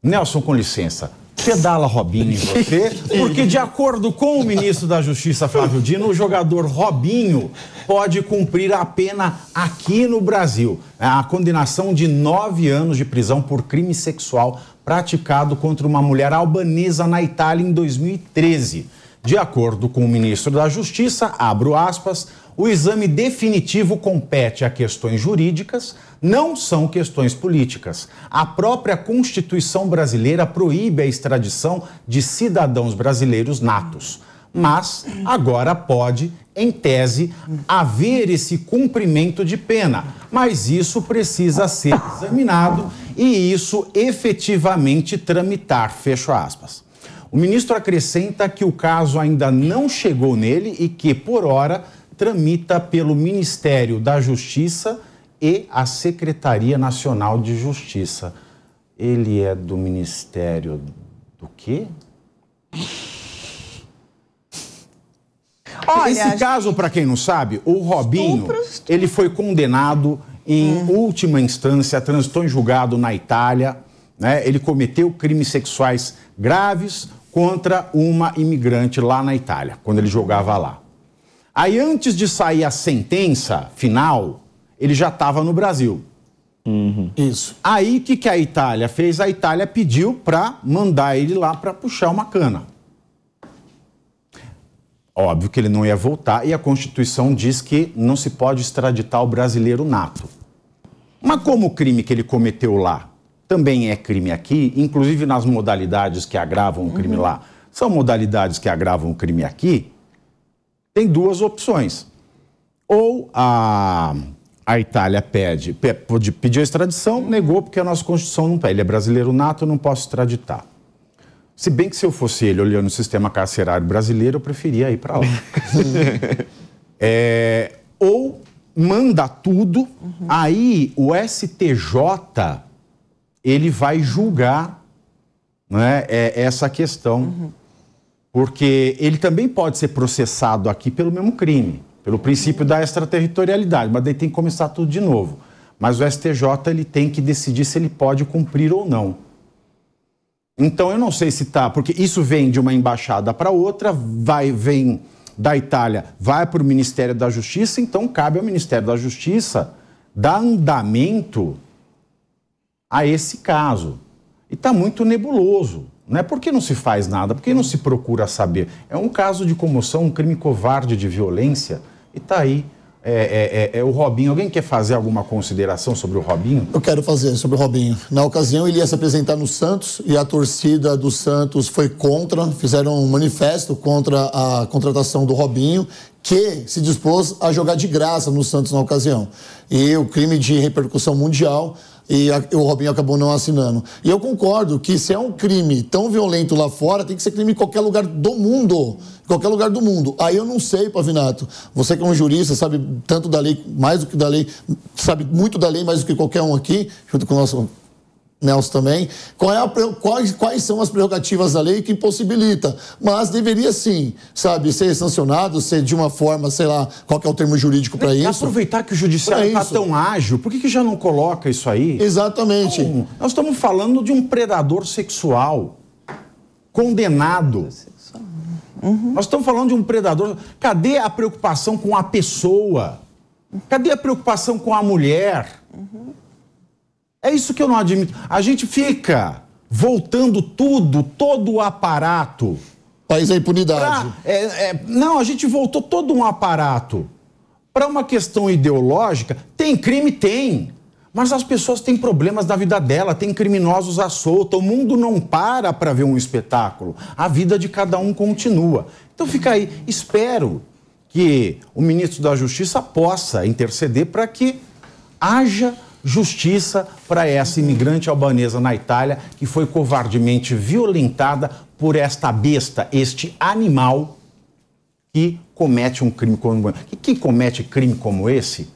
Nelson, com licença, pedala Robinho em você, porque de acordo com o ministro da Justiça Flávio Dino, o jogador Robinho pode cumprir a pena aqui no Brasil, é a condenação de nove anos de prisão por crime sexual praticado contra uma mulher albanesa na Itália em 2013. De acordo com o ministro da Justiça, abro aspas, o exame definitivo compete a questões jurídicas, não são questões políticas. A própria Constituição brasileira proíbe a extradição de cidadãos brasileiros natos. Mas agora pode, em tese, haver esse cumprimento de pena. Mas isso precisa ser examinado e isso efetivamente tramitar. Fecho aspas. O ministro acrescenta que o caso ainda não chegou nele e que, por hora, tramita pelo Ministério da Justiça e a Secretaria Nacional de Justiça. Ele é do Ministério do quê? Olha, Esse caso, para quem não sabe, o Robinho, estupro, ele foi condenado em hum. última instância, transitou em julgado na Itália. Né? Ele cometeu crimes sexuais graves, contra uma imigrante lá na Itália, quando ele jogava lá. Aí, antes de sair a sentença final, ele já estava no Brasil. Uhum. Isso. Aí, o que, que a Itália fez? A Itália pediu para mandar ele lá para puxar uma cana. Óbvio que ele não ia voltar e a Constituição diz que não se pode extraditar o brasileiro nato. Mas como o crime que ele cometeu lá também é crime aqui, inclusive nas modalidades que agravam o crime uhum. lá. São modalidades que agravam o crime aqui. Tem duas opções. Ou a, a Itália pede, pedir extradição, uhum. negou porque a nossa Constituição não pede. Ele é brasileiro nato, não posso extraditar. Se bem que se eu fosse ele olhando o sistema carcerário brasileiro, eu preferia ir para lá. é, ou manda tudo, uhum. aí o STJ ele vai julgar né, é, essa questão, uhum. porque ele também pode ser processado aqui pelo mesmo crime, pelo princípio da extraterritorialidade, mas daí tem que começar tudo de novo. Mas o STJ ele tem que decidir se ele pode cumprir ou não. Então eu não sei se tá, porque isso vem de uma embaixada para outra, vai vem da Itália, vai para o Ministério da Justiça, então cabe ao Ministério da Justiça dar andamento a esse caso. E está muito nebuloso. Não é porque não se faz nada, porque não se procura saber. É um caso de comoção, um crime covarde de violência, e está aí. É, é, é, é, o Robinho. Alguém quer fazer alguma consideração sobre o Robinho? Eu quero fazer sobre o Robinho. Na ocasião, ele ia se apresentar no Santos e a torcida do Santos foi contra, fizeram um manifesto contra a contratação do Robinho, que se dispôs a jogar de graça no Santos na ocasião. E o crime de repercussão mundial e a, o Robinho acabou não assinando. E eu concordo que se é um crime tão violento lá fora, tem que ser crime em qualquer lugar do mundo. Qualquer lugar do mundo. Aí eu não sei, Pavinato. Você que é um jurista, sabe tanto da lei, mais do que da lei, sabe muito da lei mais do que qualquer um aqui, junto com o nosso Nelson também, é a, quais, quais são as prerrogativas da lei que impossibilita. Mas deveria sim, sabe, ser sancionado, ser de uma forma, sei lá, qual é o termo jurídico para isso. Aproveitar que o judiciário está tão ágil, por que, que já não coloca isso aí? Exatamente. Então, nós estamos falando de um predador sexual condenado. Uhum. Nós estamos falando de um predador. Cadê a preocupação com a pessoa? Cadê a preocupação com a mulher? Uhum isso que eu não admito. A gente fica voltando tudo, todo o aparato. País da é impunidade. Pra, é, é, não, a gente voltou todo um aparato. Para uma questão ideológica, tem crime? Tem. Mas as pessoas têm problemas da vida dela, tem criminosos à solta, o mundo não para para ver um espetáculo. A vida de cada um continua. Então fica aí, espero que o ministro da Justiça possa interceder para que haja justiça para essa imigrante albanesa na Itália que foi covardemente violentada por esta besta, este animal que comete um crime como que quem comete crime como esse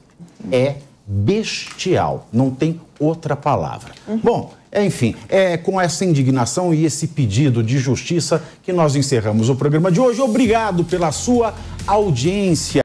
é bestial, não tem outra palavra. Bom, enfim, é com essa indignação e esse pedido de justiça que nós encerramos o programa de hoje. Obrigado pela sua audiência.